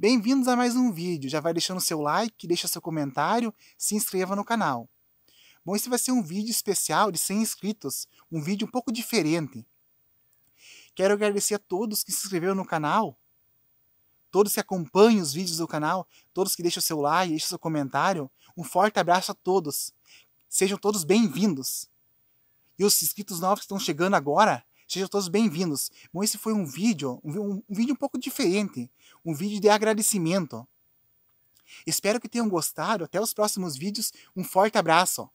Bem-vindos a mais um vídeo. Já vai deixando seu like, deixa seu comentário, se inscreva no canal. Bom, esse vai ser um vídeo especial de 100 inscritos, um vídeo um pouco diferente. Quero agradecer a todos que se inscreveram no canal, todos que acompanham os vídeos do canal, todos que deixam seu like, deixam seu comentário. Um forte abraço a todos. Sejam todos bem-vindos. E os inscritos novos que estão chegando agora, Sejam todos bem-vindos. Bom, esse foi um vídeo, um, um vídeo um pouco diferente, um vídeo de agradecimento. Espero que tenham gostado. Até os próximos vídeos. Um forte abraço.